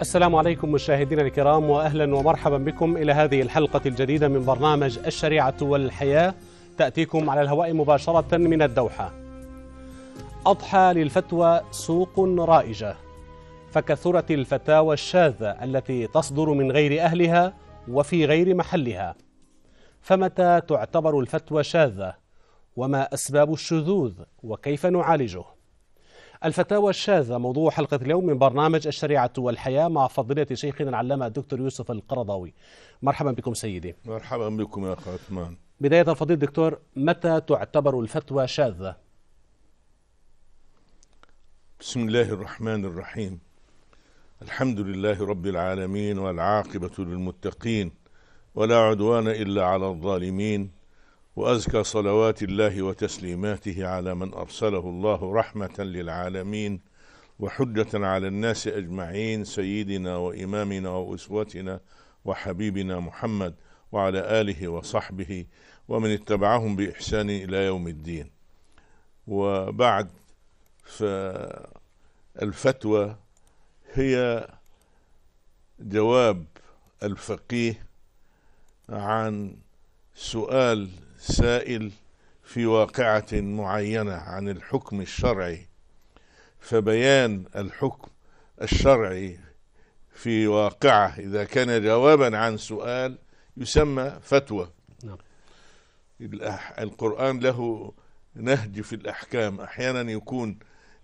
السلام عليكم مشاهدينا الكرام واهلا ومرحبا بكم الى هذه الحلقه الجديده من برنامج الشريعه والحياه تاتيكم على الهواء مباشره من الدوحه. اضحى للفتوى سوق رائجه فكثرت الفتاوى الشاذه التي تصدر من غير اهلها وفي غير محلها. فمتى تعتبر الفتوى شاذه؟ وما اسباب الشذوذ وكيف نعالجه؟ الفتاوى الشاذة موضوع حلقة اليوم من برنامج الشريعة والحياة مع فضيلة شيخنا العلامة الدكتور يوسف القرضاوي مرحبا بكم سيدي مرحبا بكم يا أخ عثمان بداية فضيلة الدكتور متى تعتبر الفتوى شاذة بسم الله الرحمن الرحيم الحمد لله رب العالمين والعاقبة للمتقين ولا عدوان إلا على الظالمين وأزكى صلوات الله وتسليماته على من أرسله الله رحمة للعالمين وحجة على الناس أجمعين سيدنا وإمامنا وأسوتنا وحبيبنا محمد وعلى آله وصحبه ومن اتبعهم بإحسان إلى يوم الدين وبعد فالفتوى هي جواب الفقيه عن سؤال سائل في واقعة معينة عن الحكم الشرعي فبيان الحكم الشرعي في واقعة إذا كان جوابا عن سؤال يسمى فتوى نعم. القرآن له نهج في الأحكام أحيانا يكون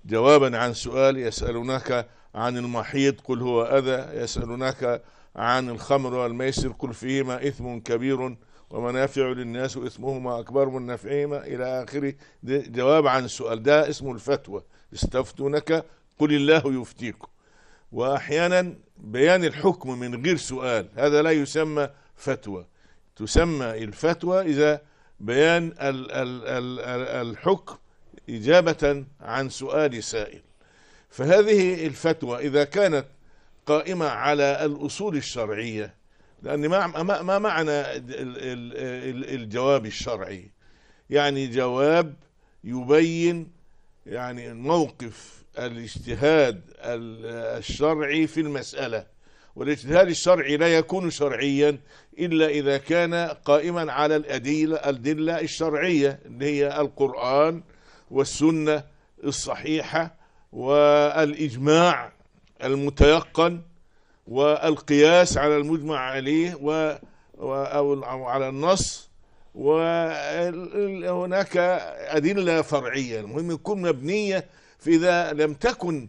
جوابا عن سؤال يسألونك عن المحيط قل هو أذى يسألونك عن الخمر والميسر قل فيهما إثم كبير ومنافع للناس إثمهما أكبر من نفعهما إلى آخره جواب عن السؤال ده اسمه الفتوى استفتونك قل الله يفتيكم وأحيانا بيان الحكم من غير سؤال هذا لا يسمى فتوى تسمى الفتوى إذا بيان ال ال ال ال الحكم إجابة عن سؤال سائل فهذه الفتوى إذا كانت قائمة على الأصول الشرعية لأن ما ما معنى الجواب الشرعي يعني جواب يبين يعني موقف الاجتهاد الشرعي في المسألة والاجتهاد الشرعي لا يكون شرعيا إلا إذا كان قائما على الأدلة, الأدلة الشرعية اللي هي القرآن والسنة الصحيحة والإجماع المتيقن والقياس على المجمع عليه و أو على النص وهناك أدلة فرعية المهم يكون مبنية فإذا لم تكن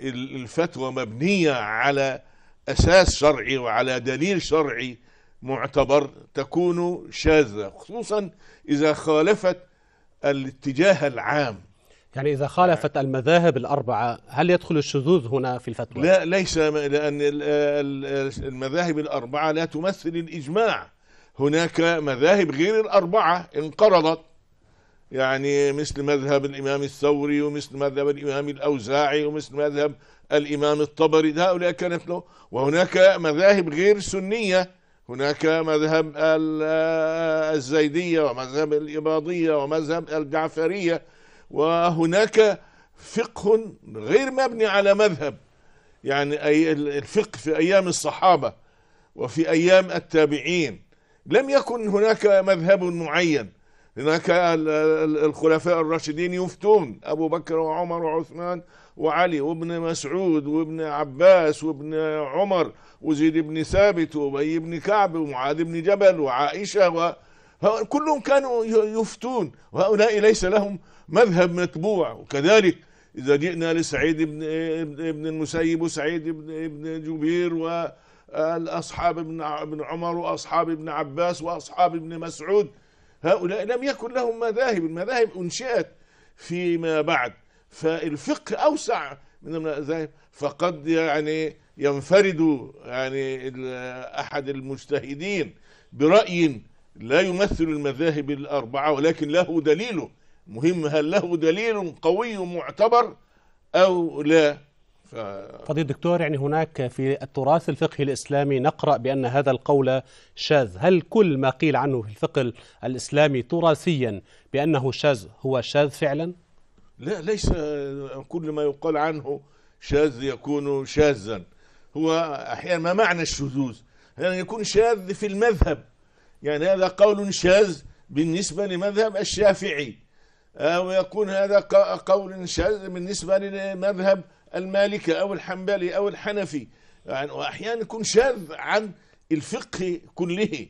الفتوى مبنية على أساس شرعي وعلى دليل شرعي معتبر تكون شاذة خصوصا إذا خالفت الاتجاه العام يعني إذا خالفت نعم. المذاهب الأربعة هل يدخل الشذوذ هنا في الفتوى؟ لا ليس لأن المذاهب الأربعة لا تمثل الإجماع هناك مذاهب غير الأربعة انقرضت يعني مثل مذهب الإمام الثوري ومثل مذهب الإمام الأوزاعي ومثل مذهب الإمام الطبري هؤلاء كانت له وهناك مذاهب غير سنية هناك مذهب الزيدية ومذهب الإباضية ومذهب الجعفرية وهناك فقه غير مبني على مذهب يعني أي الفقه في أيام الصحابة وفي أيام التابعين لم يكن هناك مذهب معين هناك الخلفاء الراشدين يفتون أبو بكر وعمر وعثمان وعلي وابن مسعود وابن عباس وابن عمر وزيد بن ثابت وأبي بن كعب ومعاذ بن جبل وعائشة و... كلهم كانوا يفتون وهؤلاء ليس لهم مذهب متبوع وكذلك إذا جئنا لسعيد بن ابن المسيب وسعيد بن ابن جبير والأصحاب ابن عمر وأصحاب ابن عباس وأصحاب ابن مسعود هؤلاء لم يكن لهم مذاهب المذاهب أنشئت فيما بعد فالفقه أوسع من المذاهب فقد يعني ينفرد يعني أحد المجتهدين برأي لا يمثل المذاهب الأربعة ولكن له دليله مهم هل له دليل قوي معتبر أو لا ف... فضيل الدكتور يعني هناك في التراث الفقهي الإسلامي نقرأ بأن هذا القول شاذ هل كل ما قيل عنه في الفقه الإسلامي تراثيا بأنه شاذ هو شاذ فعلا؟ لا ليس كل ما يقال عنه شاذ يكون شاذا هو أحيانا ما معنى الشذوذ يعني يكون شاذ في المذهب يعني هذا قول شاذ بالنسبة لمذهب الشافعي آه، ويكون هذا قول شاذ بالنسبة لمذهب المالكي أو الحنبلي أو الحنفي يعني وأحيانا يكون شاذ عن الفقه كله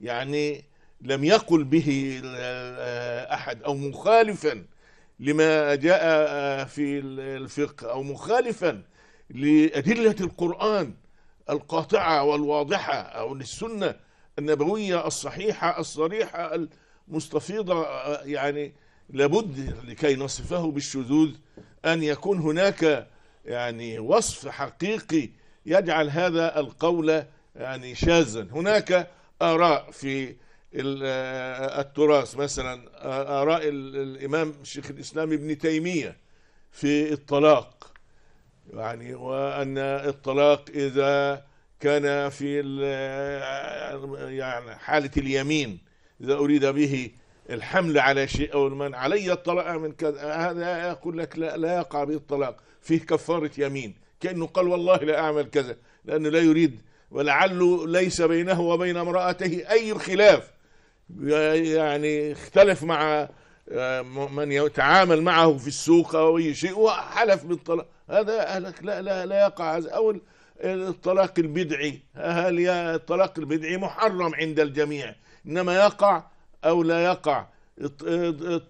يعني لم يقل به آه، أحد أو مخالفا لما جاء آه، في الفقه أو مخالفا لأدلة القرآن القاطعة والواضحة أو للسنة النبوية الصحيحة الصريحة المستفيضة يعني لابد لكي نصفه بالشذوذ أن يكون هناك يعني وصف حقيقي يجعل هذا القول يعني شاذا هناك آراء في آه، التراث مثلا آراء الإمام شيخ الإسلام ابن تيمية في الطلاق يعني وأن الطلاق إذا كان في يعني حالة اليمين إذا أريد به الحمل على شيء او المنع علي الطلاق من كذا هذا يقول لك لا لا يقع به الطلاق فيه كفاره يمين كانه قال والله لا اعمل كذا لانه لا يريد ولعله ليس بينه وبين امرأته أي خلاف يعني اختلف مع آه، من يتعامل معه في السوق أو أي شيء وحلف بالطلاق هذا أهلك لا لا لا يقع هذا أو الطلاق البدعي هل الطلاق البدعي محرم عند الجميع إنما يقع أو لا يقع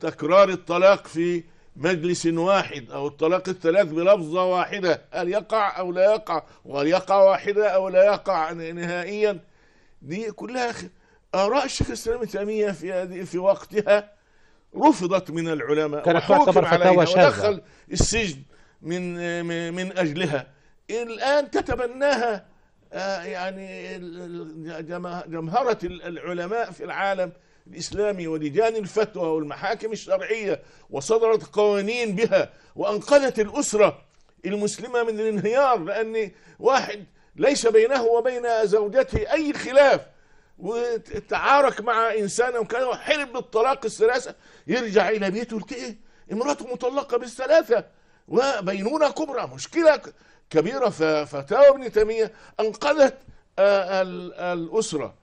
تكرار الطلاق في مجلس واحد أو الطلاق الثلاث بلفظة واحدة هل يقع أو لا يقع وهل يقع واحدة أو لا يقع نهائيا دي كلها آراء الشيخ الإسلام ابن تيمية في في وقتها رفضت من العلماء كانت تعتبر فتاوى ودخل السجن من من أجلها الآن تتبناها آه، يعني جمهرة العلماء في العالم الإسلامي ولجان الفتوى والمحاكم الشرعية وصدرت قوانين بها وأنقذت الأسرة المسلمة من الانهيار لأن واحد ليس بينه وبين زوجته أي خلاف وتعارك مع إنسان وكان وحلب بالطلاق الثلاثة يرجع إلى بيته يلتقي امرأته مطلقة بالثلاثة وبينونة كبرى مشكلة كبيرة ففتاوى ابن تيمية أنقذت آه، الأسرة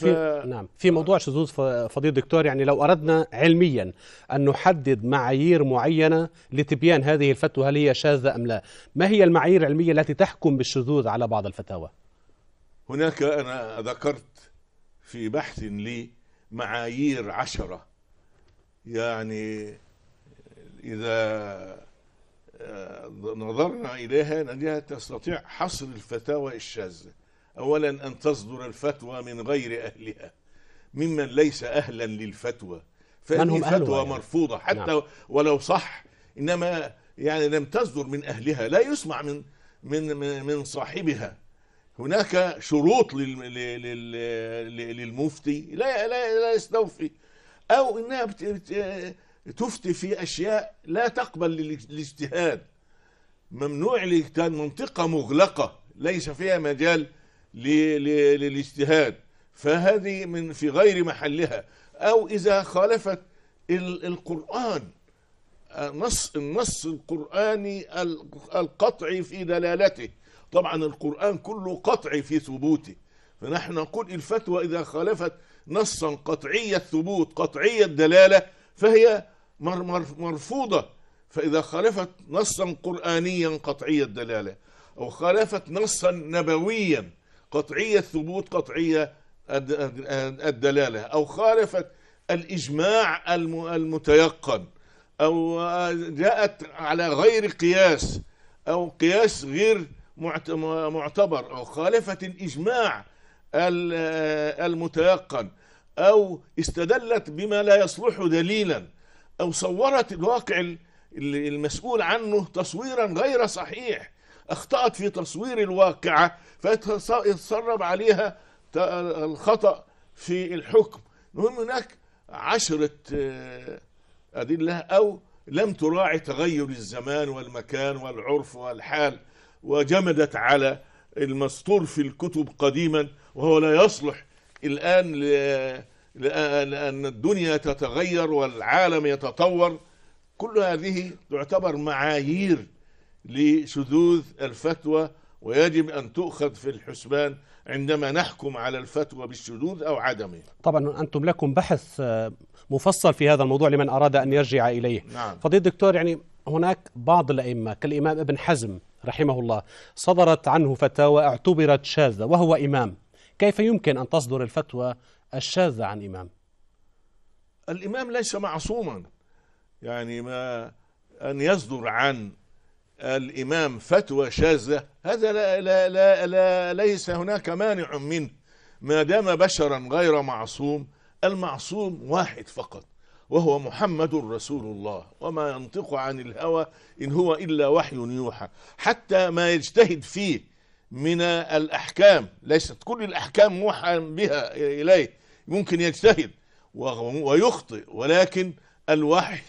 في نعم في موضوع شذوذ فضيل دكتور يعني لو اردنا علميا ان نحدد معايير معينه لتبيان هذه الفتوى هل هي شاذه ام لا ما هي المعايير العلميه التي تحكم بالشذوذ على بعض الفتاوى هناك انا ذكرت في بحث لي معايير عشرة يعني إذا آه، نظرنا إليها أنها تستطيع حصر الفتاوى الشاذة أولا أن تصدر الفتوى من غير أهلها ممن ليس أهلا للفتوى فهذه فتوى يعني. مرفوضة حتى نعم. ولو صح إنما يعني لم تصدر من أهلها لا يسمع من من من صاحبها هناك شروط للمفتي لا لا لا يستوفي او انها تفتي في اشياء لا تقبل للاجتهاد ممنوع منطقه مغلقه ليس فيها مجال للاجتهاد فهذه من في غير محلها أو إذا خالفت القرآن نص النص القرآني القطعي في دلالته طبعا القرآن كله قطعي في ثبوته فنحن نقول الفتوى إذا خالفت نصا قطعي الثبوت قطعي الدلالة فهي مرفوضة فإذا خالفت نصا قرآنيا قطعي الدلالة أو خالفت نصا نبويا قطعية ثبوت قطعية الدلالة أو خالفت الإجماع المتيقن أو جاءت على غير قياس أو قياس غير معتبر أو خالفت الإجماع المتيقن أو استدلت بما لا يصلح دليلا أو صورت الواقع المسؤول عنه تصويرا غير صحيح اخطأت في تصوير الواقعة فيتسرب عليها الخطأ في الحكم المهم هناك عشرة آه، أدلة أو لم تراعي تغير الزمان والمكان والعرف والحال وجمدت على المسطور في الكتب قديما وهو لا يصلح الآن لأن الدنيا تتغير والعالم يتطور كل هذه تعتبر معايير لشذوذ الفتوى ويجب أن تؤخذ في الحسبان عندما نحكم على الفتوى بالشذوذ أو عدمه طبعا أنتم لكم بحث آه، مفصل في هذا الموضوع لمن أراد أن يرجع إليه نعم. فضيل الدكتور يعني هناك بعض الأئمة كالإمام ابن حزم رحمه الله صدرت عنه فتاوى اعتبرت شاذة وهو إمام كيف يمكن أن تصدر الفتوى الشاذة عن إمام الإمام ليس معصوما يعني ما أن يصدر عن الإمام فتوى شاذة هذا لا لا لا لا ليس هناك مانع منه ما دام بشرا غير معصوم المعصوم واحد فقط وهو محمد رسول الله وما ينطق عن الهوى إن هو إلا وحي يوحى حتى ما يجتهد فيه من الأحكام ليست كل الأحكام موحى بها إليه ممكن يجتهد ويخطئ ولكن الوحي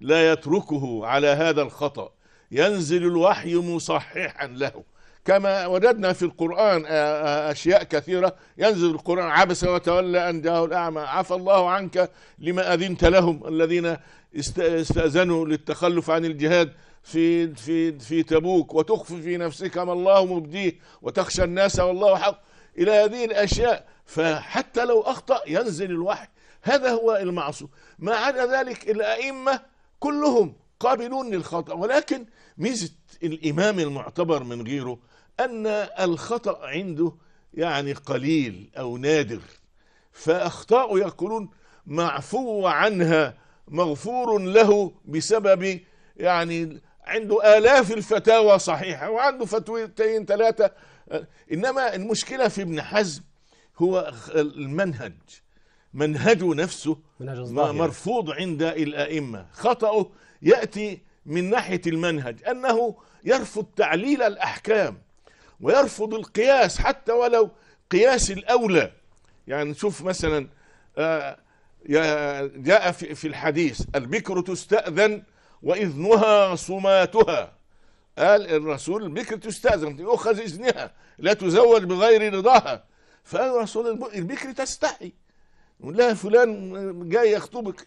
لا يتركه على هذا الخطأ ينزل الوحي مصححا له كما وجدنا في القرآن آه، آه، أشياء كثيرة ينزل القرآن عبس وتولى أن جاءه الأعمى عفى الله عنك لما أذنت لهم الذين استأذنوا للتخلف عن الجهاد في في في تبوك وتخفي في نفسك ما الله مبديه وتخشى الناس والله حق إلى هذه الأشياء فحتى لو أخطأ ينزل الوحي هذا هو المعصوم ما عدا ذلك الأئمة كلهم قابلون للخطأ ولكن ميزة الإمام المعتبر من غيره أن الخطأ عنده يعني قليل أو نادر فأخطاء يقولون معفو عنها مغفور له بسبب يعني عنده آلاف الفتاوى صحيحة وعنده فتوتين ثلاثة إنما المشكلة في ابن حزم هو المنهج منهجه نفسه منهج مرفوض عند الأئمة خطأه يأتي من ناحية المنهج أنه يرفض تعليل الأحكام ويرفض القياس حتى ولو قياس الأولى يعني شوف مثلا آه، جاء في الحديث البكر تستأذن وإذنها صماتها قال الرسول البكر تستأذن يؤخذ إذنها لا تزوج بغير رضاها فقال الرسول البكر تستحي يقول لها فلان جاي يخطبك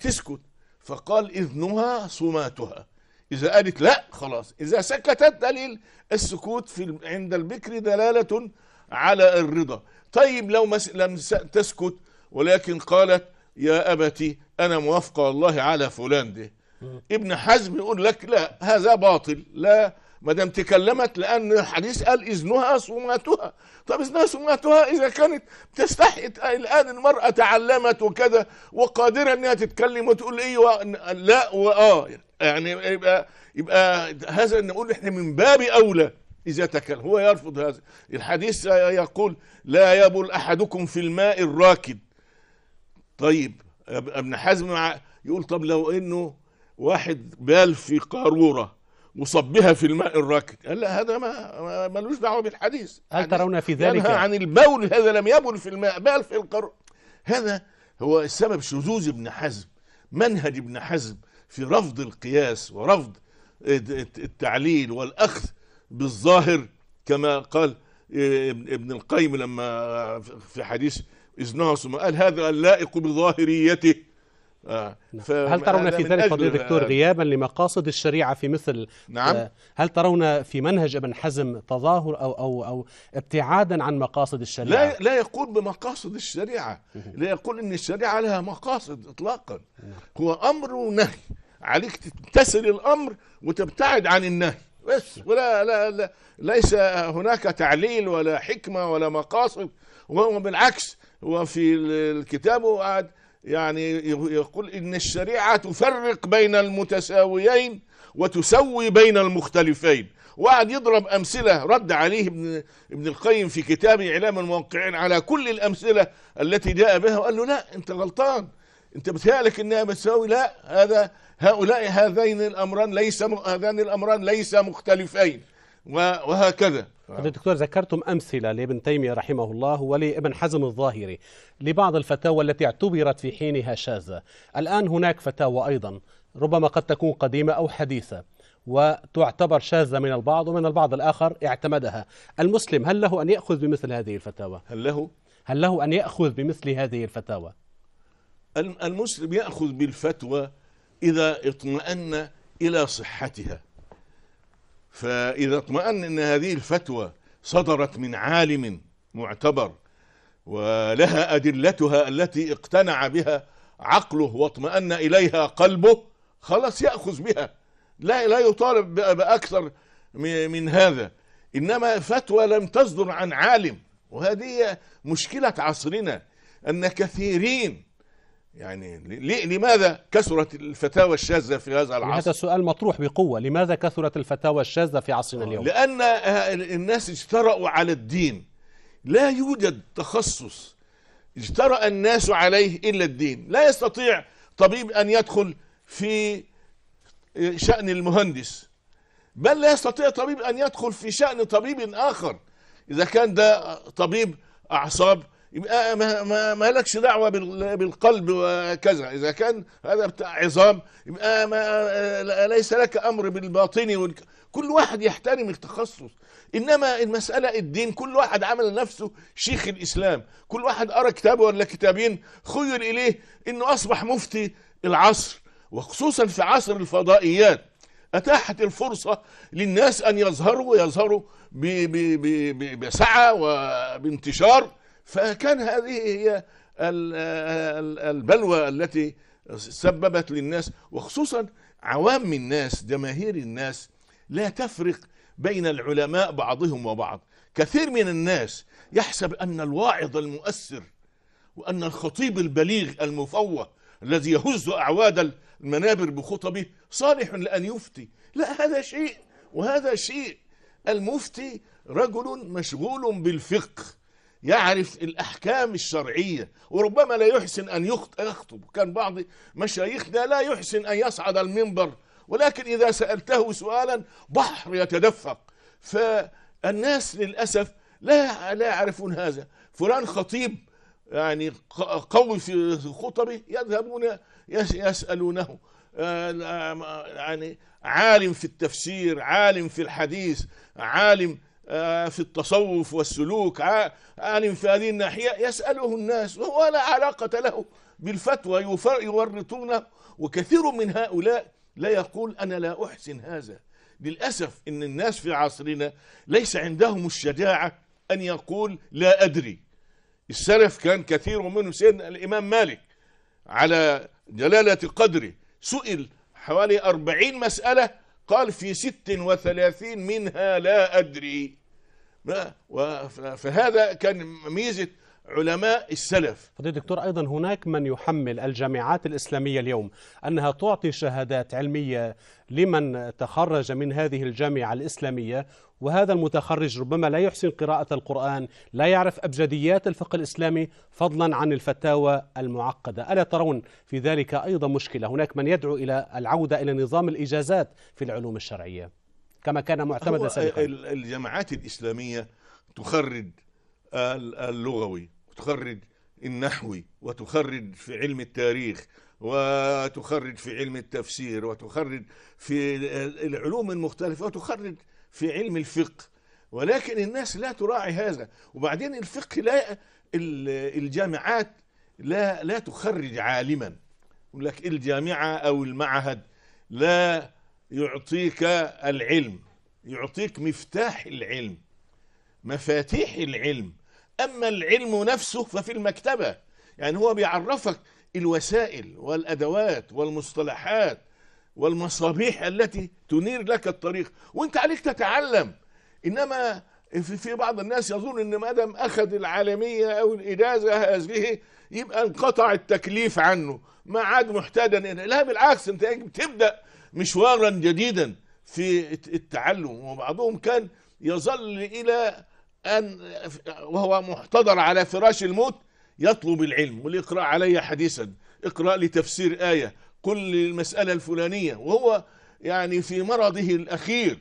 تسكت فقال إذنها سماتها إذا قالت لا خلاص إذا سكتت دليل السكوت في عند البكر دلالة على الرضا طيب لو مس... لم تسكت ولكن قالت يا أبتي أنا موافقة الله على فلان ده ابن حزم يقول لك لا هذا باطل لا ما دام تكلمت لان الحديث قال اذنها صماتها طب اذنها صماتها اذا كانت تستحي الان المراه تعلمت وكذا وقادره انها تتكلم وتقول ايه و... لا واه يعني يبقى يبقى هذا نقول احنا من باب اولى اذا تكلم هو يرفض هذا الحديث يقول لا يبل احدكم في الماء الراكد طيب ابن حزم يقول طب لو انه واحد بال في قاروره وصبها في الماء الراكد قال لا هذا ما ملوش دعوه بالحديث هل يعني ترون في ذلك عن البول هذا لم يبل في الماء بل في القر هذا هو السبب شذوذ ابن حزم منهج ابن حزم في رفض القياس ورفض التعليل والاخذ بالظاهر كما قال ابن القيم لما في حديث اذ نهص قال هذا اللائق بظاهريته آه. نعم. هل ترون آه، في ذلك فضيلة الدكتور آه. غيابا لمقاصد الشريعة في مثل نعم آه هل ترون في منهج ابن حزم تظاهر أو أو أو ابتعادا عن مقاصد الشريعة؟ لا لا يقول بمقاصد الشريعة، لا يقول أن الشريعة لها مقاصد إطلاقا نعم. هو أمر ونهي عليك تمتثل الأمر وتبتعد عن النهي بس نعم. ولا لا, لا ليس هناك تعليل ولا حكمة ولا مقاصد وبالعكس وفي الكتاب وعد يعني يقول إن الشريعة تفرق بين المتساويين وتسوي بين المختلفين وقعد يضرب أمثلة رد عليه ابن, ابن القيم في كتابه إعلام الموقعين على كل الأمثلة التي جاء بها وقال له لا أنت غلطان أنت بتهالك إنها بتساوي لا هذا هؤلاء هذين الأمران ليس هذان الأمران ليس مختلفين وهكذا دكتور ذكرتم أمثلة لابن تيمية رحمه الله ولابن حزم الظاهري لبعض الفتاوى التي اعتبرت في حينها شاذة الآن هناك فتاوى أيضا ربما قد تكون قديمة أو حديثة وتعتبر شاذة من البعض ومن البعض الآخر اعتمدها المسلم هل له أن يأخذ بمثل هذه الفتاوى؟ هل له؟ هل له أن يأخذ بمثل هذه الفتاوى؟ المسلم يأخذ بالفتوى إذا اطمأن إلى صحتها فإذا اطمأن أن هذه الفتوى صدرت من عالم معتبر ولها أدلتها التي اقتنع بها عقله واطمأن إليها قلبه خلاص يأخذ بها لا لا يطالب بأكثر من هذا إنما فتوى لم تصدر عن عالم وهذه مشكلة عصرنا أن كثيرين يعني ليه لماذا كثرت الفتاوى الشاذة في هذا العصر؟ هذا سؤال مطروح بقوة، لماذا كثرت الفتاوى الشاذة في عصرنا اليوم؟ لأن الناس اجترأوا على الدين لا يوجد تخصص اجترأ الناس عليه إلا الدين، لا يستطيع طبيب أن يدخل في شأن المهندس بل لا يستطيع طبيب أن يدخل في شأن طبيب آخر إذا كان ده طبيب أعصاب يبقى ما, ما, ما لكش دعوة بالقلب وكذا إذا كان هذا بتاع عظام يبقى ما ليس لك أمر بالباطني والك... كل واحد يحترم التخصص انما المساله الدين كل واحد عمل نفسه شيخ الاسلام كل واحد قرا كتاب ولا كتابين خير اليه انه اصبح مفتي العصر وخصوصا في عصر الفضائيات اتاحت الفرصه للناس ان يظهروا ويظهروا بسعه وبانتشار فكان هذه هي البلوى التي سببت للناس وخصوصا عوام الناس جماهير الناس لا تفرق بين العلماء بعضهم وبعض كثير من الناس يحسب أن الواعظ المؤثر وأن الخطيب البليغ المفوه الذي يهز أعواد المنابر بخطبه صالح لأن يفتي لا هذا شيء وهذا شيء المفتي رجل مشغول بالفقه يعرف الأحكام الشرعية وربما لا يحسن أن يخطب كان بعض مشايخنا لا يحسن أن يصعد المنبر ولكن إذا سألته سؤالا بحر يتدفق فالناس للأسف لا لا يعرفون هذا فلان خطيب يعني قوي في خطبه يذهبون يسألونه آه، يعني عالم في التفسير عالم في الحديث عالم آه، في التصوف والسلوك عالم آه، آه، في هذه الناحية يسأله الناس وهو لا علاقة له بالفتوى يورطونه وكثير من هؤلاء لا يقول أنا لا أحسن هذا للأسف إن الناس في عصرنا ليس عندهم الشجاعة أن يقول لا أدري السلف كان كثير منه سيدنا الإمام مالك على جلالة قدره سئل حوالي أربعين مسألة قال في ست وثلاثين منها لا أدري فهذا كان ميزة علماء السلف فضيل دكتور أيضا هناك من يحمل الجامعات الإسلامية اليوم أنها تعطي شهادات علمية لمن تخرج من هذه الجامعة الإسلامية وهذا المتخرج ربما لا يحسن قراءة القرآن لا يعرف أبجديات الفقه الإسلامي فضلا عن الفتاوى المعقدة ألا ترون في ذلك أيضا مشكلة هناك من يدعو إلى العودة إلى نظام الإجازات في العلوم الشرعية كما كان معتمدا سابقا الجماعات الإسلامية تخرج اللغوي وتخرج النحوي وتخرج في علم التاريخ وتخرج في علم التفسير وتخرج في العلوم المختلفة وتخرج في علم الفقه ولكن الناس لا تراعي هذا وبعدين الفقه لا الجامعات لا لا تخرج عالما يقول لك الجامعة أو المعهد لا يعطيك العلم يعطيك مفتاح العلم مفاتيح العلم أما العلم نفسه ففي المكتبة يعني هو بيعرفك الوسائل والأدوات والمصطلحات والمصابيح التي تنير لك الطريق وانت عليك تتعلم انما في بعض الناس يظن ان ما دام اخذ العالميه او الاجازه هذه يبقى انقطع التكليف عنه ما عاد محتاجا لا بالعكس انت يجب تبدا مشوارا جديدا في التعلم وبعضهم كان يظل الى ان وهو محتضر على فراش الموت يطلب العلم والاقراء علي حديثا اقرا لتفسير ايه كل المسألة الفلانية وهو يعني في مرضه الأخير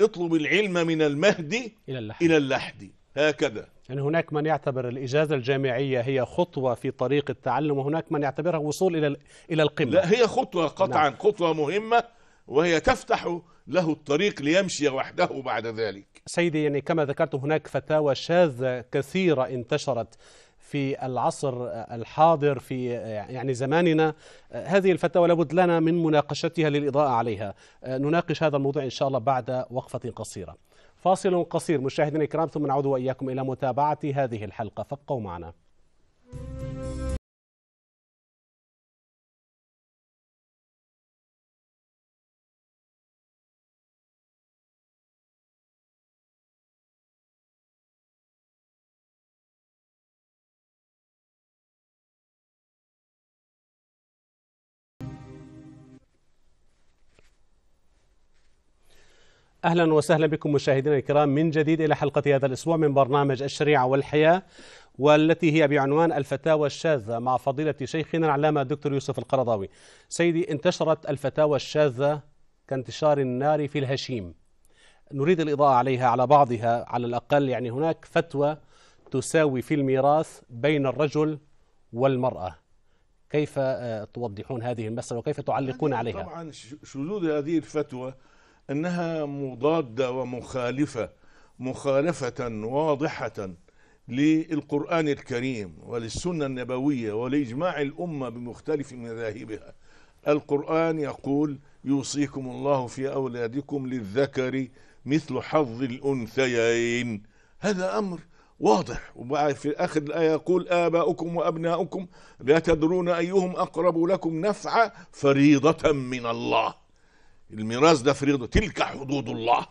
اطلب العلم من المهدي إلى اللحد, إلى اللحد. هكذا يعني هناك من يعتبر الإجازة الجامعية هي خطوة في طريق التعلم وهناك من يعتبرها وصول إلى إلى القمة لا هي خطوة قطعا نعم. خطوة مهمة وهي تفتح له الطريق ليمشي وحده بعد ذلك سيدي يعني كما ذكرت هناك فتاوى شاذة كثيرة انتشرت في العصر الحاضر في يعني زماننا هذه الفتاوى لابد لنا من مناقشتها للإضاءة عليها نناقش هذا الموضوع إن شاء الله بعد وقفة قصيرة فاصل قصير مشاهدينا الكرام ثم نعود وإياكم إلى متابعة هذه الحلقة فابقوا معنا thank you اهلا وسهلا بكم مشاهدينا الكرام من جديد الى حلقه هذا الاسبوع من برنامج الشريعه والحياه والتي هي بعنوان الفتاوى الشاذه مع فضيله شيخنا العلامه الدكتور يوسف القرضاوي. سيدي انتشرت الفتاوى الشاذه كانتشار النار في الهشيم. نريد الاضاءه عليها على بعضها على الاقل يعني هناك فتوى تساوي في الميراث بين الرجل والمراه. كيف آه، توضحون هذه المساله وكيف تعلقون عليها؟ طبعا شذوذ هذه الفتوى أنها مضادة ومخالفة مخالفة واضحة للقرآن الكريم وللسنة النبوية ولإجماع الأمة بمختلف مذاهبها القرآن يقول يوصيكم الله في أولادكم للذكر مثل حظ الأنثيين هذا أمر واضح وبعد في آخر الآية يقول آباؤكم وأبناؤكم لا تدرون أيهم أقرب لكم نفعا فريضة من الله الميراث ده فريضة تلك حدود الله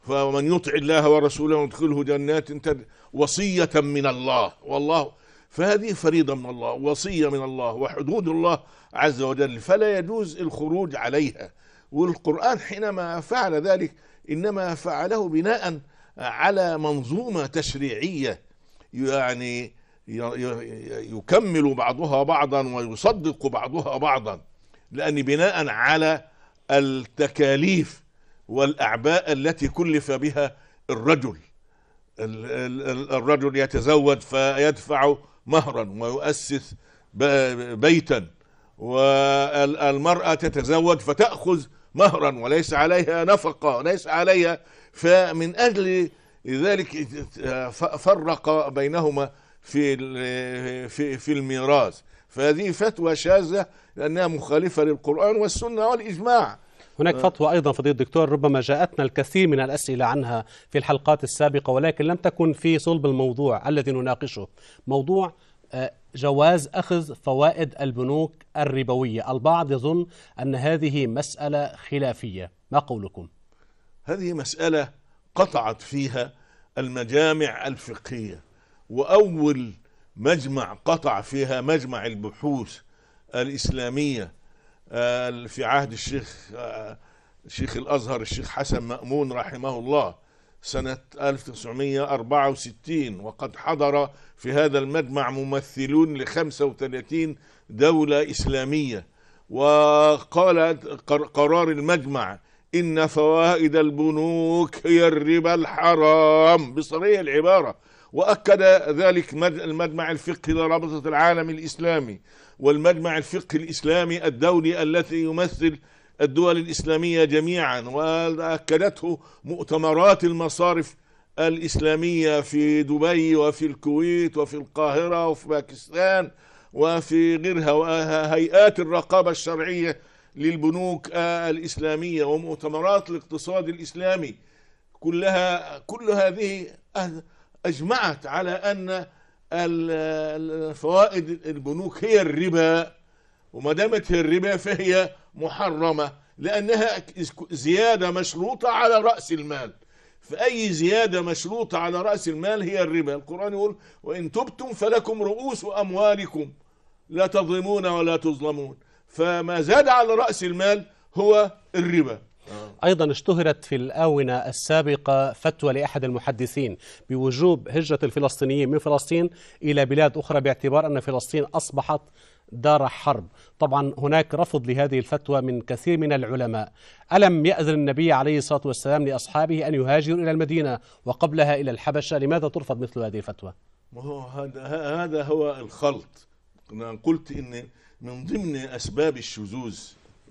فمن يطع الله ورسوله يدخله جنات تد... وصية من الله والله فهذه فريضة من الله وصية من الله وحدود الله عز وجل فلا يجوز الخروج عليها والقرآن حينما فعل ذلك إنما فعله بناء على منظومة تشريعية يعني يكمل بعضها بعضا ويصدق بعضها بعضا لأن بناء على التكاليف والأعباء التي كلف بها الرجل الرجل يتزوج فيدفع مهرا ويؤسس بيتا والمرأة تتزوج فتأخذ مهرا وليس عليها نفقة وليس عليها فمن أجل ذلك فرق بينهما في في في الميراث فهذه فتوى شاذة لأنها مخالفة للقرآن والسنة والإجماع هناك فتوى أيضا فضيلة الدكتور ربما جاءتنا الكثير من الأسئلة عنها في الحلقات السابقة ولكن لم تكن في صلب الموضوع الذي نناقشه موضوع آه، جواز أخذ فوائد البنوك الربوية البعض يظن أن هذه مسألة خلافية ما قولكم؟ هذه مسألة قطعت فيها المجامع الفقهية وأول مجمع قطع فيها مجمع البحوث الإسلامية آه، في عهد الشيخ آه، شيخ الأزهر الشيخ حسن مأمون رحمه الله سنة 1964 وقد حضر في هذا المجمع ممثلون ل 35 دولة إسلامية وقال قرار المجمع إن فوائد البنوك هي الربا الحرام بصريح العبارة وأكد ذلك المجمع الفقهي لرابطة العالم الإسلامي والمجمع الفقهي الإسلامي الدولي الذي يمثل الدول الإسلامية جميعا وأكدته مؤتمرات المصارف الإسلامية في دبي وفي الكويت وفي القاهرة وفي باكستان وفي غيرها وهيئات الرقابة الشرعية للبنوك الإسلامية ومؤتمرات الاقتصاد الإسلامي كلها كل هذه أه أجمعت على أن الفوائد البنوك هي الربا وما دامت هي الربا فهي محرمة لأنها زيادة مشروطة على رأس المال فأي زيادة مشروطة على رأس المال هي الربا القرآن يقول وإن تبتم فلكم رؤوس أموالكم لا تظلمون ولا تظلمون فما زاد على رأس المال هو الربا آه. أيضا اشتهرت في الآونة السابقة فتوى لأحد المحدثين بوجوب هجرة الفلسطينيين من فلسطين إلى بلاد أخرى باعتبار أن فلسطين أصبحت دار حرب طبعا هناك رفض لهذه الفتوى من كثير من العلماء ألم يأذن النبي عليه الصلاة والسلام لأصحابه أن يهاجروا إلى المدينة وقبلها إلى الحبشة لماذا ترفض مثل هذه الفتوى هو هذا, هذا هو الخلط أنا قلت أن من ضمن أسباب الشذوذ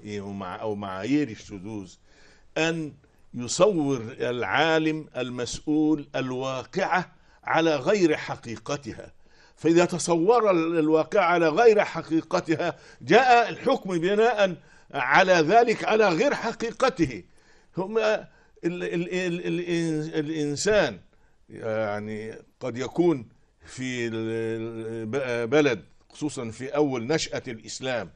إيه، أو معايير الشذوذ أن يصور العالم المسؤول الواقعة على غير حقيقتها فإذا تصور الواقع على غير حقيقتها جاء الحكم بناء على ذلك على غير حقيقته هم الـ الـ الـ الإنسان يعني قد يكون في بلد خصوصا في أول نشأة الإسلام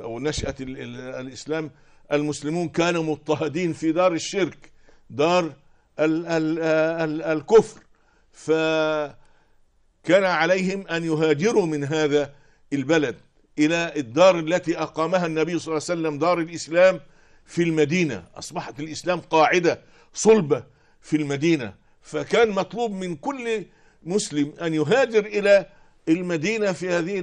أو نشأة الإسلام المسلمون كانوا مضطهدين في دار الشرك دار الكفر فكان عليهم أن يهاجروا من هذا البلد إلى الدار التي أقامها النبي صلى الله عليه وسلم دار الإسلام في المدينة أصبحت الإسلام قاعدة صلبة في المدينة فكان مطلوب من كل مسلم أن يهاجر إلى المدينة في هذه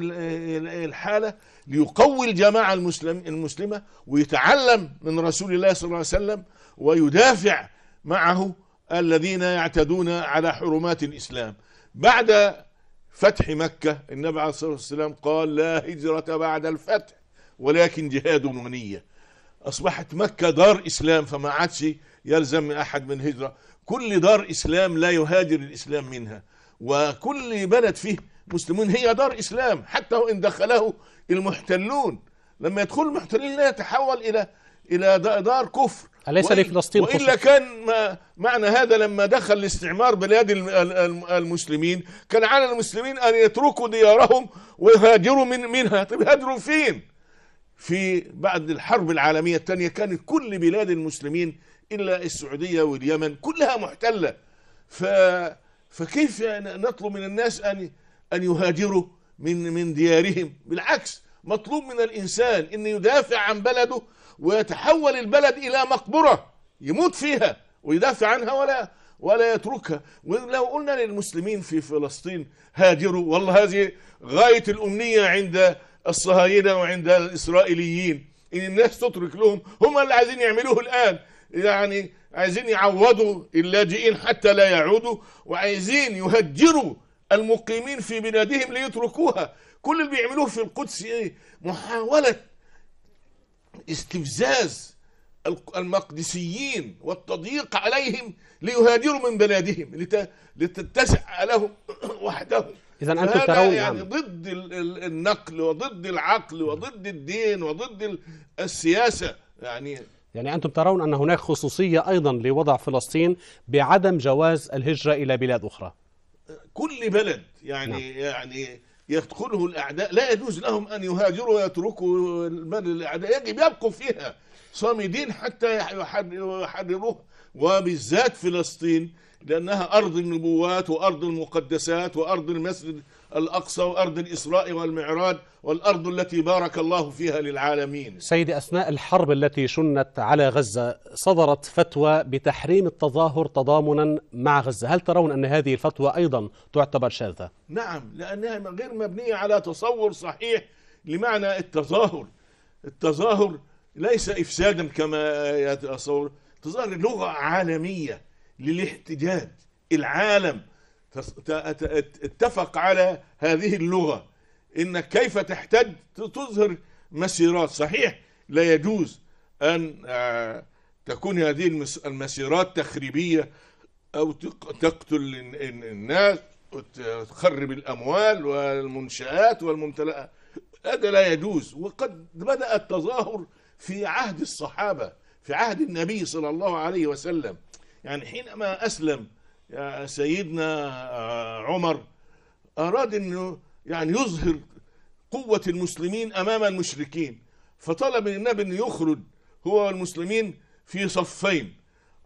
الحالة ليقوي الجماعة المسلم المسلمة ويتعلم من رسول الله صلى الله عليه وسلم ويدافع معه الذين يعتدون على حرمات الإسلام بعد فتح مكة النبي عليه الصلاة والسلام قال لا هجرة بعد الفتح ولكن جهاد ونية أصبحت مكة دار إسلام فما عادش يلزم أحد من هجرة كل دار إسلام لا يهاجر الإسلام منها وكل بلد فيه مسلمون هي دار إسلام حتى وإن دخله المحتلون لما يدخل المحتلين لا يتحول الى الى دار كفر أليس لفلسطين وإلا كان ما معنى هذا لما دخل الاستعمار بلاد المسلمين كان على المسلمين أن يتركوا ديارهم ويهاجروا من منها طب هاجروا فين في بعد الحرب العالمية الثانية كانت كل بلاد المسلمين إلا السعودية واليمن كلها محتلة ف... فكيف نطلب من الناس أن أن يهاجروا من من ديارهم بالعكس مطلوب من الإنسان أن يدافع عن بلده ويتحول البلد إلى مقبرة يموت فيها ويدافع عنها ولا ولا يتركها ولو قلنا للمسلمين في فلسطين هاجروا والله هذه غاية الأمنية عند الصهاينة وعند الإسرائيليين إن الناس تترك لهم هم اللي عايزين يعملوه الآن يعني عايزين يعوضوا اللاجئين حتى لا يعودوا وعايزين يهجروا المقيمين في بلادهم ليتركوها كل اللي بيعملوه في القدس ايه محاولة استفزاز المقدسيين والتضييق عليهم ليهاجروا من بلادهم لتتسع لهم وحدهم اذا انتم ترون يعني, يعني ضد النقل وضد العقل وضد الدين وضد السياسه يعني يعني انتم ترون ان هناك خصوصيه ايضا لوضع فلسطين بعدم جواز الهجره الى بلاد اخرى كل بلد يعني نعم. يعني يدخله الاعداء لا يجوز لهم ان يهاجروا ويتركوا البلد الاعداء يجب يبقوا فيها صامدين حتى يحرروه وبالذات فلسطين لأنها أرض النبوات وأرض المقدسات وأرض المسجد الأقصى وأرض الإسراء والمعراج والأرض التي بارك الله فيها للعالمين سيدي أثناء الحرب التي شنت على غزة صدرت فتوى بتحريم التظاهر تضامنا مع غزة هل ترون أن هذه الفتوى أيضا تعتبر شاذة؟ نعم لأنها غير مبنية على تصور صحيح لمعنى التظاهر التظاهر ليس إفسادا كما يتصور التظاهر لغة عالمية للاحتجاج العالم اتفق على هذه اللغة انك كيف تحتج تظهر مسيرات صحيح لا يجوز ان آه، تكون هذه المسيرات تخريبية او تقتل الناس وتخرب الاموال والمنشآت والممتلئة هذا لا يجوز وقد بدأ التظاهر في عهد الصحابة في عهد النبي صلى الله عليه وسلم يعني حينما أسلم سيدنا آه، عمر أراد أنه يعني يظهر قوة المسلمين أمام المشركين فطلب النبي أن يخرج هو والمسلمين في صفين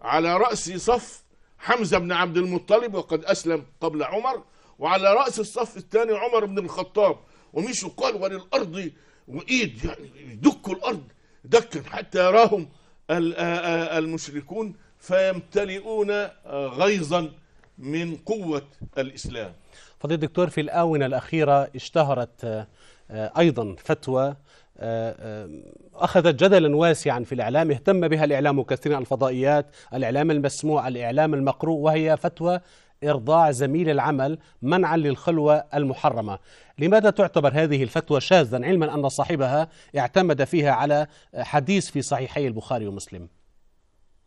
على رأس صف حمزة بن عبد المطلب وقد أسلم قبل عمر وعلى رأس الصف الثاني عمر بن الخطاب ومشوا قال وللأرض وإيد يعني يدكوا الأرض دكا حتى يراهم المشركون فيمتلئون غيظا من قوة الإسلام فضيل الدكتور في الآونة الأخيرة اشتهرت آه، آه، أيضا فتوى آه، أخذت جدلا واسعا في الإعلام اهتم بها الإعلام كثيرا الفضائيات الإعلام المسموع الإعلام المقروء وهي فتوى إرضاع زميل العمل منعا للخلوة المحرمة لماذا تعتبر هذه الفتوى شاذا علما أن صاحبها اعتمد فيها على حديث في صحيحي البخاري ومسلم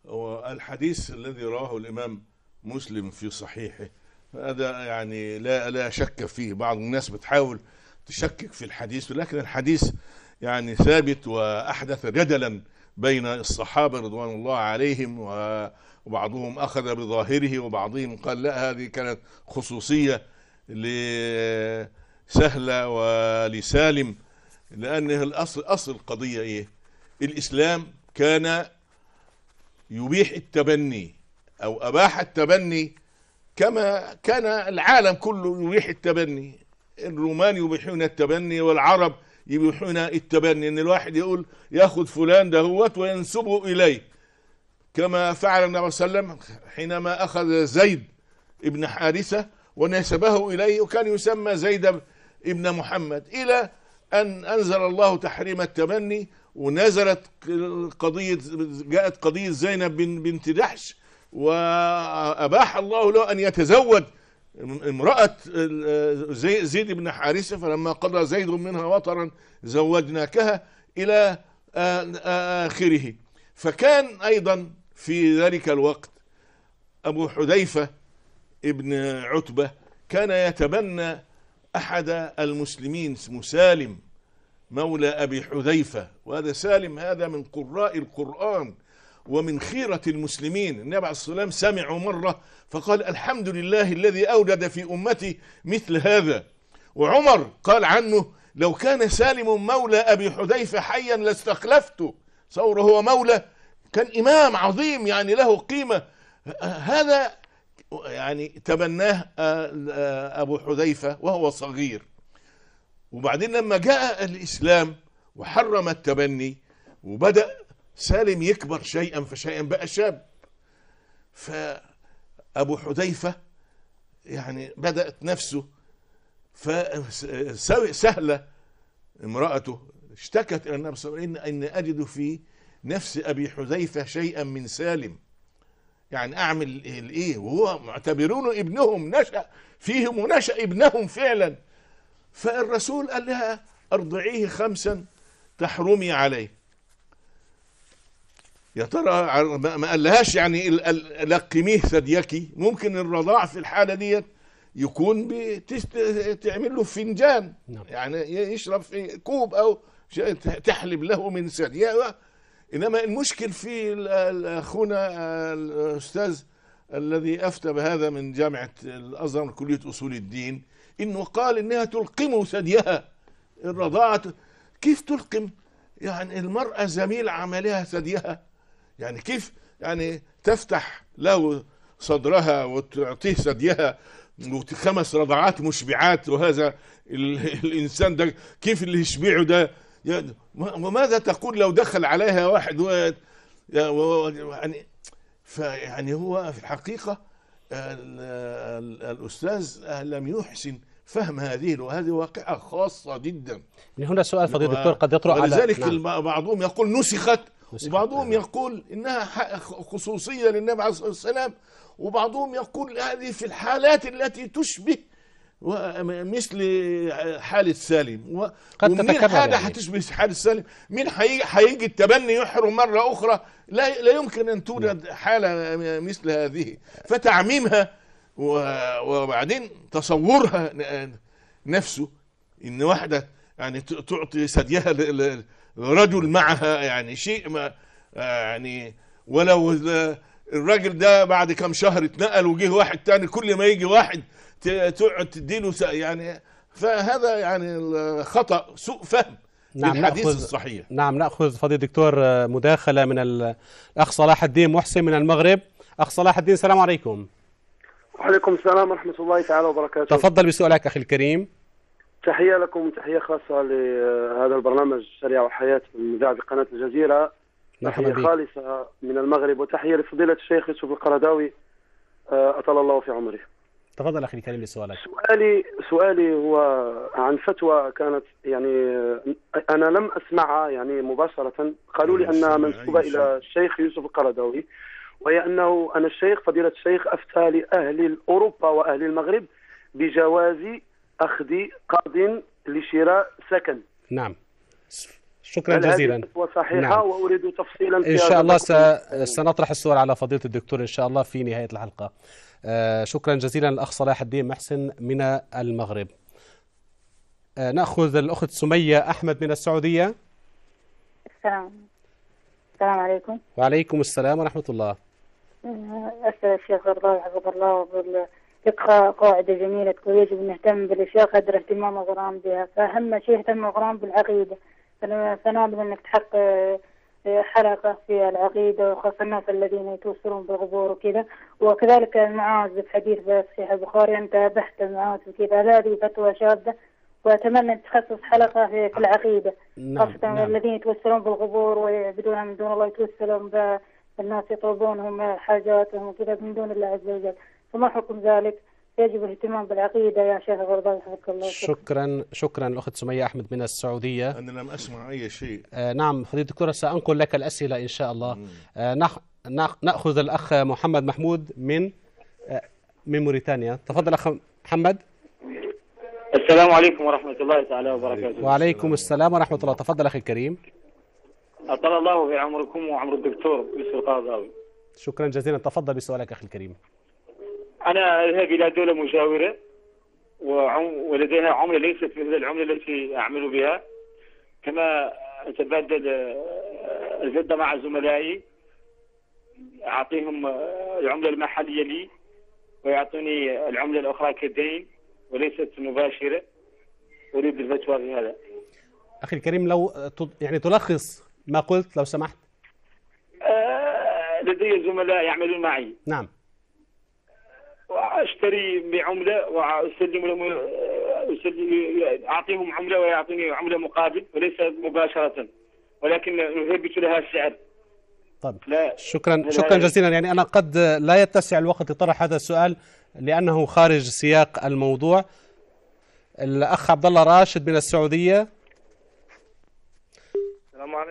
والحديث الذي رواه الإمام مسلم في صحيحه هذا يعني لا لا شك فيه بعض الناس بتحاول تشكك في الحديث ولكن الحديث يعني ثابت وأحدث جدلا بين الصحابة رضوان الله عليهم وبعضهم أخذ بظاهره وبعضهم قال لا هذه كانت خصوصية لسهلة ولسالم لأن الأصل أصل القضية إيه الإسلام كان يبيح التبني أو أباح التبني كما كان العالم كله يبيح التبني الرومان يبيحون التبني والعرب يبيحون التبني ان الواحد يقول ياخذ فلان دهوت وينسبه اليه كما فعل النبي صلى الله عليه وسلم حينما اخذ زيد ابن حارثه ونسبه اليه وكان يسمى زيد ابن محمد الى ان انزل الله تحريم التبني ونزلت قضية جاءت قضية زينب بنت دحش وأباح الله له أن يتزوج امرأة زيد بن حارثة فلما قضى زيد منها وطرا زوجناكها إلى آخره فكان أيضا في ذلك الوقت أبو حذيفة ابن عتبة كان يتبنى أحد المسلمين اسمه سالم مولى أبي حذيفة وهذا سالم هذا من قراء القرآن ومن خيرة المسلمين النبي عليه السلام سمعوا مرة فقال الحمد لله الذي أوجد في أمتي مثل هذا وعمر قال عنه لو كان سالم مولى أبي حذيفة حيا لاستخلفته ثور هو مولى كان إمام عظيم يعني له قيمة هذا يعني تبناه آه، آه، أبو حذيفة وهو صغير وبعدين لما جاء الإسلام وحرم التبني وبدأ سالم يكبر شيئا فشيئا بقى شاب فأبو حذيفة يعني بدأت نفسه فسهلة امرأته اشتكت إلى النبي صلى الله عليه وسلم إن أجد في نفس أبي حذيفة شيئا من سالم يعني أعمل إيه وهو معتبرونه ابنهم نشأ فيهم ونشأ ابنهم فعلا فالرسول قال لها ارضعيه خمسا تحرمي عليه يا ترى ما قالهاش يعني لقميه ثديك ممكن الرضاع في الحاله ديت يكون تعمل له فنجان نعم. يعني يشرب في كوب او تحلب له من ثديك انما المشكل في اخونا الاستاذ الذي افتى بهذا من جامعه الازهر كليه اصول الدين انه قال انها تلقم ثديها الرضاعة كيف تلقم يعني المرأة زميل عملها ثديها يعني كيف يعني تفتح له صدرها وتعطيه ثديها وخمس رضعات مشبعات وهذا الانسان ده كيف اللي يشبعه ده يعني وماذا تقول لو دخل عليها واحد و يعني فيعني هو في الحقيقه الاستاذ لم يحسن فهم هذه وهذه واقعة خاصة جدا من يعني هنا السؤال فضيل الدكتور قد يطرح على ذلك نعم. بعضهم يقول نسخت, نسخت وبعضهم نعم. يقول إنها خصوصية للنبي عليه الصلاة والسلام وبعضهم يقول هذه في الحالات التي تشبه مثل حالة سالم و... قد تتكرر حاجة يعني. حتشبه حالة سالم مين حيجي التبني يحرم مرة أخرى لا لا يمكن أن توجد نعم. حالة مثل هذه فتعميمها وبعدين تصورها نفسه ان واحده يعني تعطي ثديها لرجل معها يعني شيء ما يعني ولو الراجل ده بعد كم شهر اتنقل وجه واحد تاني كل ما يجي واحد تقعد تديله يعني فهذا يعني خطا سوء فهم نعم للحديث نأخذ الصحيح نعم ناخذ فضيله الدكتور مداخله من الاخ صلاح الدين محسن من المغرب اخ صلاح الدين السلام عليكم وعليكم السلام ورحمة الله تعالى وبركاته تفضل بسؤالك أخي الكريم تحية لكم تحية خاصة لهذا البرنامج سريع وحياة من إذاعة قناة الجزيرة تحية خالصة من المغرب وتحية لفضيلة الشيخ يوسف القرداوي آه، أطال الله في عمره تفضل أخي الكريم لسؤالك سؤالي سؤالي هو عن فتوى كانت يعني آه، أنا لم أسمعها يعني مباشرة قالوا لي نعم، أنها منسوبة إلى الشيخ يوسف القرداوي وهي أنه أنا الشيخ فضيلة الشيخ أفتى لأهل أوروبا وأهل المغرب بجواز أخذ قرض لشراء سكن نعم شكرا جزيلا وصحيحة نعم. وأريد تفصيلا إن شاء الله س... سنطرح السؤال على فضيلة الدكتور إن شاء الله في نهاية الحلقة آه شكرا جزيلا الأخ صلاح الدين محسن من المغرب آه نأخذ الأخت سمية أحمد من السعودية السلام السلام عليكم وعليكم السلام ورحمة الله أسأل الشيخ غرباوي حفظه الله لك قاعدة جميلة تقول يجب نهتم بالأشياء قدر اهتمام الغرام بها فأهم شيء اهتم الغرام بالعقيدة فنادم أنك تحقق آه، حلقة في العقيدة وخاصة الناس الذين يتوسلون بالقبور وكذا وكذلك المعاز في حديث في البخاري أنت بحث المعاز وكذا هذه فتوى شاذة وأتمنى أن تخصص حلقة في العقيدة نعم، خاصة نعم. الذين يتوسلون بالقبور ويعبدونها من دون الله يتوسلون الناس يطلبونهم حاجاتهم وكذا من دون الله عز وجل فما حكم ذلك؟ يجب الاهتمام بالعقيدة يا شيخ غربان حفظك الله شكرا شكرا الأخت سمية أحمد من السعودية أنا لم أسمع أي شيء آه نعم فضيلة الدكتورة سأنقل لك الأسئلة إن شاء الله آه نح... نأخذ الأخ محمد محمود من آه من موريتانيا تفضل أخ محمد السلام عليكم ورحمة الله تعالى وبركاته وعليكم السلام ورحمة الله تفضل أخي الكريم أطال الله في عمركم وعمر الدكتور يوسف القرضاوي شكرا جزيلا تفضل بسؤالك أخي الكريم أنا أذهب إلى دولة مجاورة ولديها عملة ليست مثل العملة التي أعمل بها كما أتبادل آه، الجدة مع زملائي أعطيهم آه، العملة المحلية لي ويعطوني العملة الأخرى كدين وليست مباشرة أريد الفتوى في هذا أخي الكريم لو آه، يعني تلخص ما قلت لو سمحت آه، لدي زملاء يعملون معي نعم واشتري بعمله واسلم لهم آه، اعطيهم عمله ويعطيني عمله مقابل وليس مباشره ولكن نثبت لها السعر طب لا شكرا شكرا جزيلا يعني انا قد لا يتسع الوقت لطرح هذا السؤال لانه خارج سياق الموضوع الاخ عبد الله راشد من السعوديه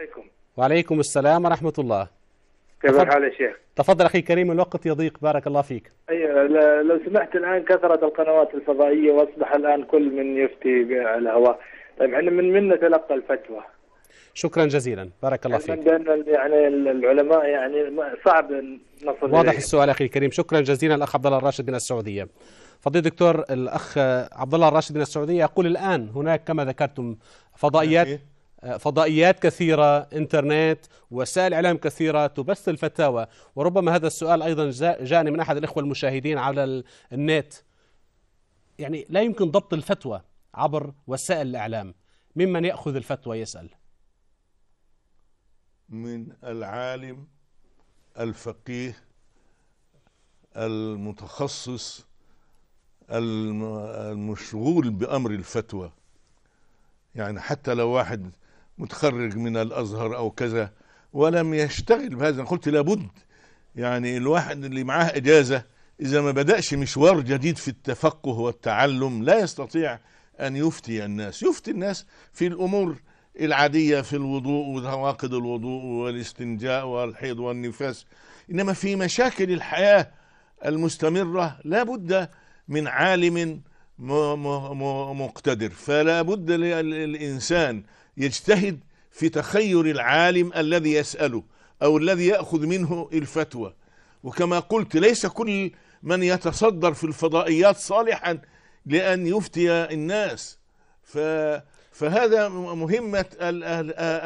عليكم وعليكم السلام ورحمة الله كيف الحال يا شيخ؟ تفضل أخي كريم الوقت يضيق بارك الله فيك أيوة لو سمحت الآن كثرت القنوات الفضائية وأصبح الآن كل من يفتي على الهواء طيب احنا من من نتلقى الفتوى؟ شكرا جزيلا بارك الله فيك يعني العلماء يعني صعب نصل واضح إليه. السؤال اخي الكريم شكرا جزيلا الاخ عبد الله الراشد من السعوديه فضيله الدكتور الاخ عبد الله الراشد من السعوديه يقول الان هناك كما ذكرتم فضائيات نعم، آه، فضائيات كثيرة إنترنت وسائل إعلام كثيرة تبث الفتاوى وربما هذا السؤال أيضا جاءني من أحد الإخوة المشاهدين على النت يعني لا يمكن ضبط الفتوى عبر وسائل الإعلام ممن يأخذ الفتوى يسأل من العالم الفقيه المتخصص المشغول بأمر الفتوى يعني حتى لو واحد متخرج من الازهر او كذا ولم يشتغل بهذا قلت لابد يعني الواحد اللي معاه اجازه اذا ما بداش مشوار جديد في التفقه والتعلم لا يستطيع ان يفتي الناس يفتي الناس في الامور العاديه في الوضوء ونواقض الوضوء والاستنجاء والحيض والنفاس انما في مشاكل الحياه المستمره لابد من عالم مقتدر فلا بد للإنسان يجتهد في تخير العالم الذي يسأله أو الذي يأخذ منه الفتوى وكما قلت ليس كل من يتصدر في الفضائيات صالحا لأن يفتي الناس فهذا مهمة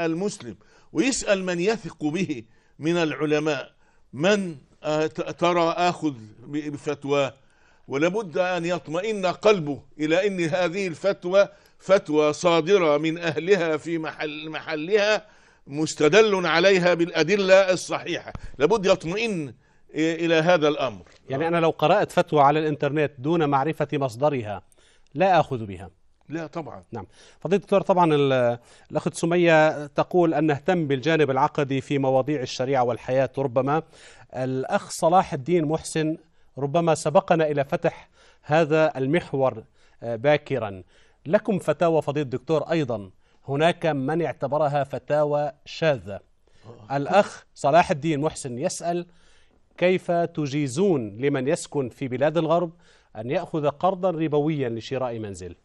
المسلم ويسأل من يثق به من العلماء من ترى آخذ بفتواه ولابد أن يطمئن قلبه إلى أن هذه الفتوى فتوى صادرة من أهلها في محل محلها مستدل عليها بالأدلة الصحيحة لابد يطمئن إلى هذا الأمر يعني أنا لو قرأت فتوى على الإنترنت دون معرفة مصدرها لا أخذ بها لا طبعا نعم فضيلة الدكتور طبعا الأخت سمية تقول أن نهتم بالجانب العقدي في مواضيع الشريعة والحياة ربما الأخ صلاح الدين محسن ربما سبقنا إلى فتح هذا المحور آه، باكرا لكم فتاوى فضيلة الدكتور أيضا هناك من اعتبرها فتاوى شاذة الأخ صلاح الدين محسن يسأل كيف تجيزون لمن يسكن في بلاد الغرب أن يأخذ قرضا ربويا لشراء منزل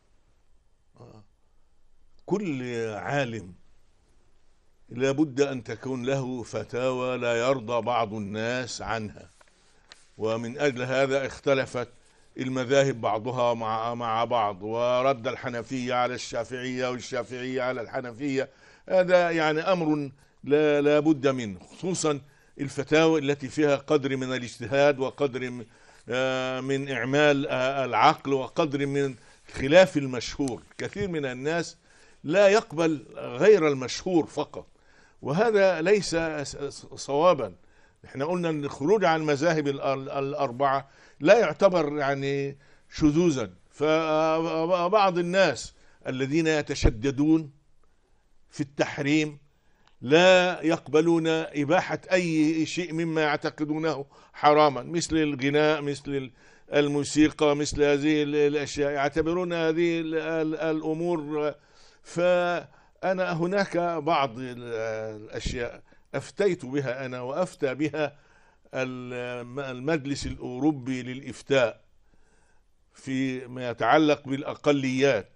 كل عالم لابد أن تكون له فتاوى لا يرضى بعض الناس عنها ومن أجل هذا اختلفت المذاهب بعضها مع مع بعض ورد الحنفية على الشافعية والشافعية على الحنفية هذا يعني أمر لا, لا بد منه خصوصا الفتاوى التي فيها قدر من الاجتهاد وقدر آه، من إعمال آه، العقل وقدر من خلاف المشهور كثير من الناس لا يقبل غير المشهور فقط وهذا ليس صوابا احنا قلنا ان الخروج عن المذاهب الاربعه لا يعتبر يعني شذوذا فبعض الناس الذين يتشددون في التحريم لا يقبلون إباحة أي شيء مما يعتقدونه حراما مثل الغناء مثل الموسيقى مثل هذه الأشياء يعتبرون هذه الأمور فأنا هناك بعض الأشياء أفتيت بها أنا وأفتى بها المجلس الأوروبي للإفتاء فيما يتعلق بالأقليات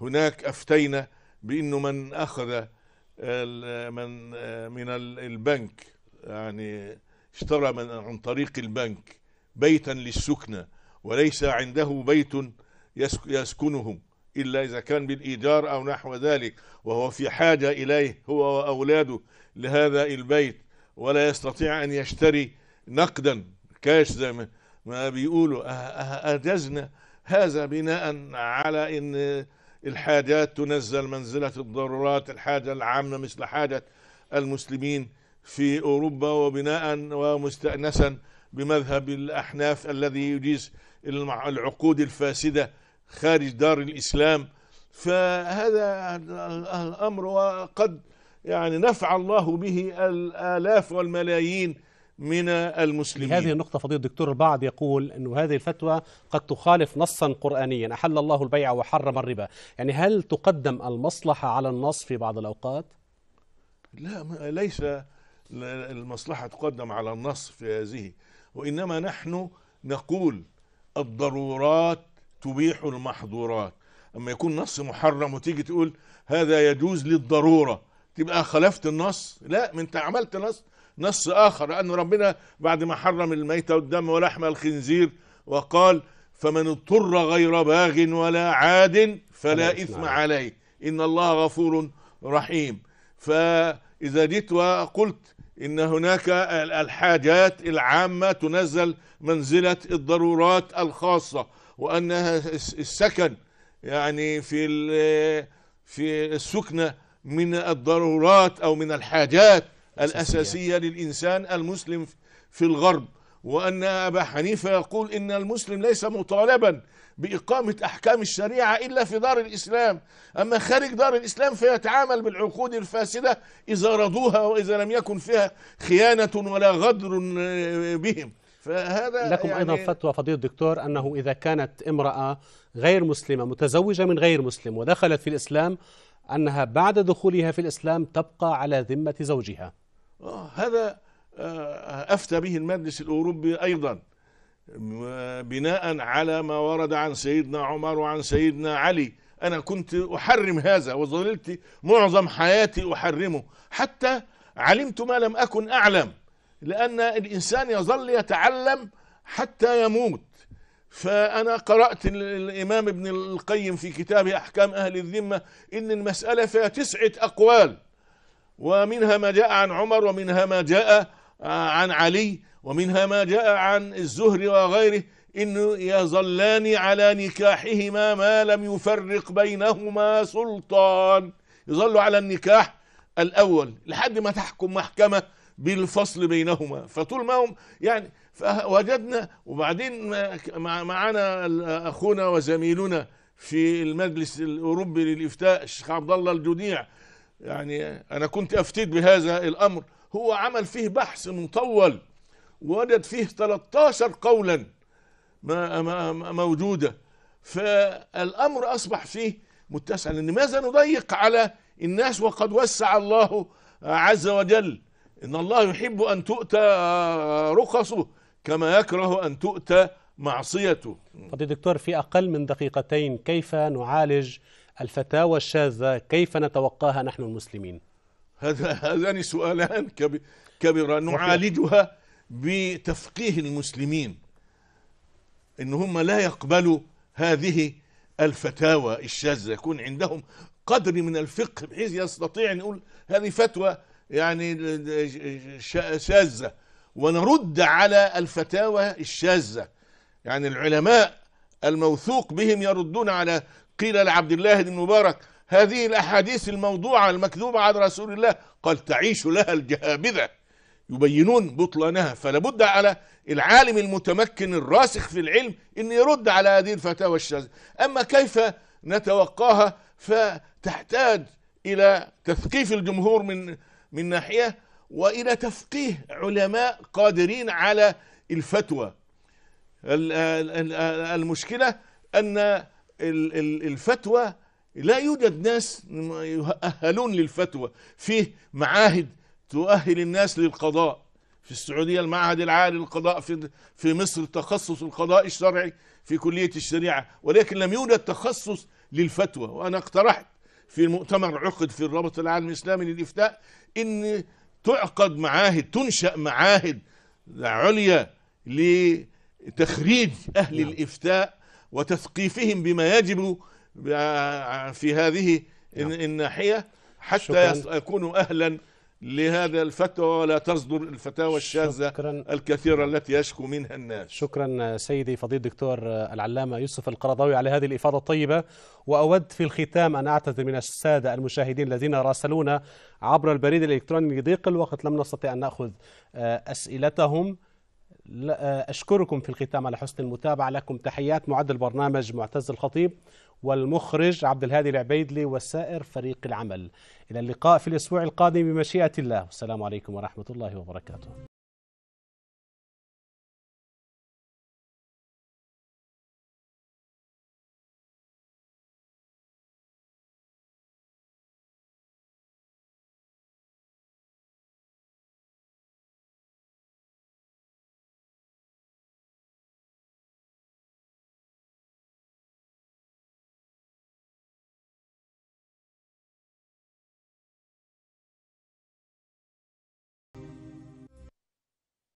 هناك أفتينا بأنه من أخذ من من البنك يعني اشترى من عن طريق البنك بيتا للسكنة وليس عنده بيت يسكنه إلا إذا كان بالإيجار أو نحو ذلك وهو في حاجة إليه هو وأولاده لهذا البيت ولا يستطيع أن يشتري نقدا كاش زي ما, ما بيقولوا أجزنا أه- أه- هذا بناء على أن الحاجات تنزل منزلة الضرورات الحاجة العامة مثل حاجة المسلمين في أوروبا وبناء ومستأنسا بمذهب الأحناف الذي يجيز العقود الفاسدة خارج دار الإسلام فهذا الأمر وقد يعني نفع الله به الآلاف والملايين من المسلمين هذه النقطة فضيلة الدكتور البعض يقول أن هذه الفتوى قد تخالف نصا قرآنيا أحل الله البيع وحرم الربا يعني هل تقدم المصلحة على النص في بعض الأوقات؟ لا ليس المصلحة تقدم على النص في هذه وإنما نحن نقول الضرورات تبيح المحظورات أما يكون نص محرم وتيجي تقول هذا يجوز للضرورة تبقى خلفت النص لا ما انت عملت نص نص اخر لان ربنا بعد ما حرم الميتة والدم ولحم الخنزير وقال فمن اضطر غير باغ ولا عاد فلا اثم عليه ان الله غفور رحيم فاذا جيت وقلت ان هناك الحاجات العامه تنزل منزله الضرورات الخاصه وانها السكن يعني في في السكنه من الضرورات أو من الحاجات الأساسية للإنسان المسلم في الغرب وأن أبا حنيفة يقول إن المسلم ليس مطالبا بإقامة أحكام الشريعة إلا في دار الإسلام أما خارج دار الإسلام فيتعامل بالعقود الفاسدة إذا رضوها وإذا لم يكن فيها خيانة ولا غدر آه، بهم فهذا لكم يعني أيضا فتوى فضيلة الدكتور أنه إذا كانت امرأة غير مسلمة متزوجة من غير مسلم ودخلت في الإسلام أنها بعد دخولها في الإسلام تبقى على ذمة زوجها آه، هذا آه، أفتى به المجلس الأوروبي أيضا بناء على ما ورد عن سيدنا عمر وعن سيدنا علي أنا كنت أحرم هذا وظللت معظم حياتي أحرمه حتى علمت ما لم أكن أعلم لأن الإنسان يظل يتعلم حتى يموت فأنا قرأت الإمام ابن القيم في كتابه أحكام أهل الذمة إن المسألة فيها تسعة أقوال ومنها ما جاء عن عمر ومنها ما جاء عن علي ومنها ما جاء عن الزهري وغيره إنه يظلان على نكاحهما ما لم يفرق بينهما سلطان يظل على النكاح الأول لحد ما تحكم محكمة بالفصل بينهما فطول ما هم يعني فوجدنا وبعدين معنا أخونا وزميلنا في المجلس الأوروبي للإفتاء الشيخ عبد الله الجديع يعني أنا كنت أفتيت بهذا الأمر هو عمل فيه بحث مطول وجد فيه 13 قولا موجودة فالأمر أصبح فيه متسع لأن ماذا نضيق على الناس وقد وسع الله عز وجل إن الله يحب أن تؤتى رخصه كما يكره أن تؤتى معصيته فضي طيب دكتور في أقل من دقيقتين كيف نعالج الفتاوى الشاذة كيف نتوقاها نحن المسلمين هذا هذان سؤالان كبيران نعالجها بتفقيه المسلمين ان هم لا يقبلوا هذه الفتاوى الشاذة يكون عندهم قدر من الفقه بحيث يستطيع ان يقول هذه فتوى يعني شاذة ونرد على الفتاوى الشاذة يعني العلماء الموثوق بهم يردون على قيل لعبد الله بن مبارك هذه الأحاديث الموضوعة المكذوبة عن رسول الله قال تعيش لها الجهابذة يبينون بطلانها فلابد على العالم المتمكن الراسخ في العلم أن يرد على هذه الفتاوى الشاذة أما كيف نتوقاها فتحتاج إلى تثقيف الجمهور من من ناحية وإلى تفقيه علماء قادرين على الفتوى المشكلة أن الفتوى لا يوجد ناس يؤهلون للفتوى فيه معاهد تؤهل الناس للقضاء في السعودية المعهد العالي للقضاء في في مصر تخصص القضاء الشرعي في كلية الشريعة ولكن لم يوجد تخصص للفتوى وأنا اقترحت في المؤتمر عقد في الرابط العالمي الإسلامي للإفتاء إن تعقد معاهد تنشأ معاهد عليا لتخريج أهل نعم. الإفتاء وتثقيفهم بما يجب في هذه نعم. الناحية حتى يكونوا أهلا لهذا الفتوى ولا تصدر الفتاوى الشاذة الكثيرة التي يشكو منها الناس شكرا سيدي فضيل الدكتور العلامة يوسف القرضاوي على هذه الإفادة الطيبة وأود في الختام أن أعتذر من السادة المشاهدين الذين راسلونا عبر البريد الإلكتروني لضيق الوقت لم نستطع أن نأخذ آه، أسئلتهم آه، أشكركم في الختام على حسن المتابعة لكم تحيات معد البرنامج معتز الخطيب والمخرج عبد الهادي العبيدلي وسائر فريق العمل إلى اللقاء في الأسبوع القادم بمشيئة الله والسلام عليكم ورحمة الله وبركاته